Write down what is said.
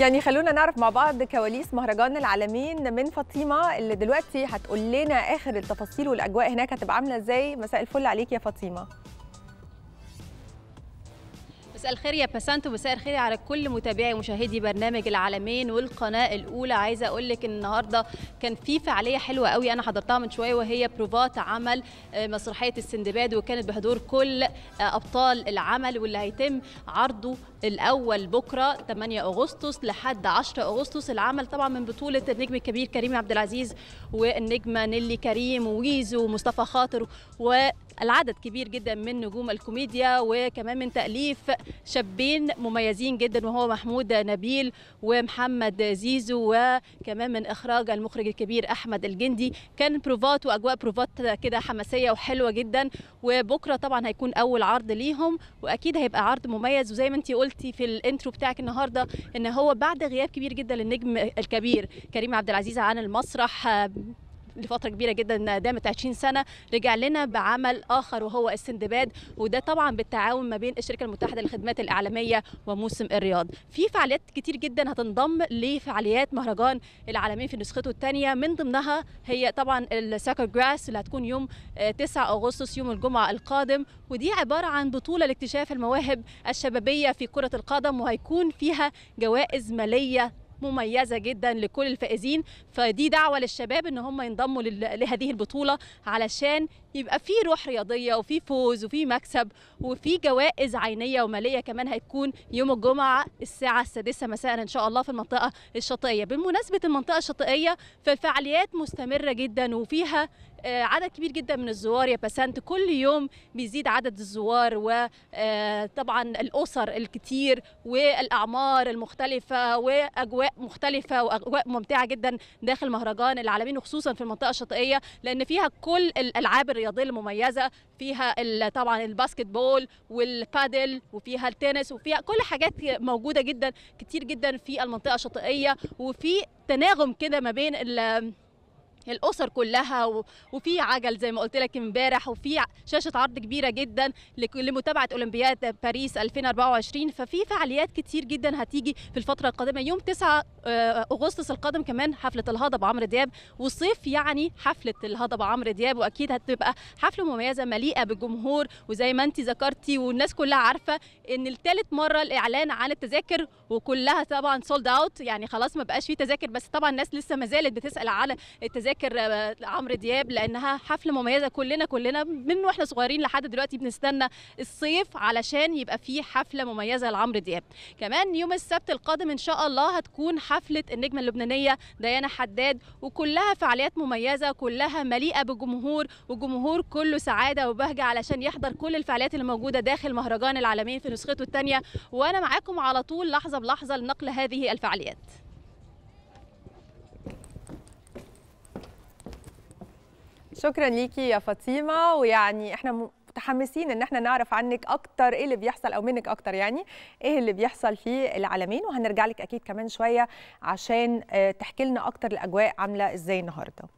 يعني خلونا نعرف مع بعض كواليس مهرجان العالمين من فاطمه اللي دلوقتي هتقول لنا اخر التفاصيل والاجواء هناك هتبقى عامله ازاي مساء الفل عليك يا فاطمه مساء الخير يا بسنت ومساء الخير على كل متابعي ومشاهدي برنامج العالمين والقناه الاولى عايزه اقول لك النهارده كان في فعاليه حلوه قوي انا حضرتها من شويه وهي بروفات عمل آه، مسرحيه السندباد وكانت بحضور كل آه، ابطال العمل واللي هيتم عرضه الاول بكره 8 اغسطس لحد 10 اغسطس العمل طبعا من بطوله النجم الكبير كريم عبد العزيز والنجمه نيلي كريم وويزو ومصطفى خاطر والعدد كبير جدا من نجوم الكوميديا وكمان من تاليف شابين مميزين جدا وهو محمود نبيل ومحمد زيزو وكمان من اخراج المخرج الكبير احمد الجندي كان بروفات واجواء بروفات كده حماسيه وحلوه جدا وبكره طبعا هيكون اول عرض ليهم واكيد هيبقى عرض مميز وزي ما انت قلتي في الانترو بتاعك النهارده ان هو بعد غياب كبير جدا للنجم الكبير كريم عبد العزيز عن المسرح لفتره كبيره جدا دامت 20 سنه رجع لنا بعمل اخر وهو السندباد وده طبعا بالتعاون ما بين الشركه المتحده للخدمات الاعلاميه وموسم الرياض في فعاليات كتير جدا هتنضم لفعاليات مهرجان العالمين في نسخته الثانيه من ضمنها هي طبعا الساكر جراس اللي هتكون يوم 9 آه، اغسطس يوم الجمعه القادم ودي عباره عن بطوله لاكتشاف المواهب الشبابيه في كره القدم وهيكون فيها جوائز ماليه مميزه جدا لكل الفائزين فدي دعوه للشباب ان هم ينضموا لهذه البطوله علشان يبقى في روح رياضيه وفي فوز وفي مكسب وفي جوائز عينيه وماليه كمان هتكون يوم الجمعه الساعه السادسه مساء ان شاء الله في المنطقه الشاطئيه بمناسبه المنطقه الشاطئيه فالفعاليات مستمره جدا وفيها آه، عدد كبير جدا من الزوار يا بسنت كل يوم بيزيد عدد الزوار وطبعا آه، الاسر الكتير والاعمار المختلفه واجواء مختلفه واجواء ممتعه جدا داخل مهرجان العالمين وخصوصا في المنطقه الشاطئيه لان فيها كل الالعاب الرياضيه المميزه فيها طبعا الباسكت بول والبادل وفيها التنس وفيها كل حاجات موجوده جدا كتير جدا في المنطقه الشاطئيه وفي تناغم كده ما بين الاسر كلها وفي عجل زي ما قلت لك امبارح وفي شاشه عرض كبيره جدا لمتابعه اولمبياد باريس 2024 ففي فعاليات كتير جدا هتيجي في الفتره القادمه يوم 9 آه، اغسطس القادم كمان حفله الهضبه عمرو دياب والصيف يعني حفله الهضبه عمرو دياب واكيد هتبقى حفله مميزه مليئه بالجمهور وزي ما انت ذكرتي والناس كلها عارفه ان التالت مره الاعلان عن التذاكر وكلها طبعا سولد اوت يعني خلاص ما بقاش في تذاكر بس طبعا الناس لسه ما زالت بتسال على التذاكر تذاكر آه، عمرو دياب لانها حفله مميزه كلنا كلنا من واحنا صغيرين لحد دلوقتي بنستنى الصيف علشان يبقى في حفله مميزه لعمرو دياب كمان يوم السبت القادم ان شاء الله هتكون حفله النجمه اللبنانيه ديانا حداد وكلها فعاليات مميزه كلها مليئه بالجمهور وجمهور كله سعاده وبهجه علشان يحضر كل الفعاليات اللي موجوده داخل مهرجان العالمين في نسخته الثانيه وانا معاكم على طول لحظه بلحظه لنقل هذه الفعاليات شكرا ليكي يا فاطمه ويعني احنا متحمسين ان احنا نعرف عنك اكتر ايه اللي بيحصل او منك اكتر يعني ايه اللي بيحصل في العالمين وهنرجع لك اكيد كمان شويه عشان آه، تحكي لنا اكتر الاجواء عامله ازاي النهارده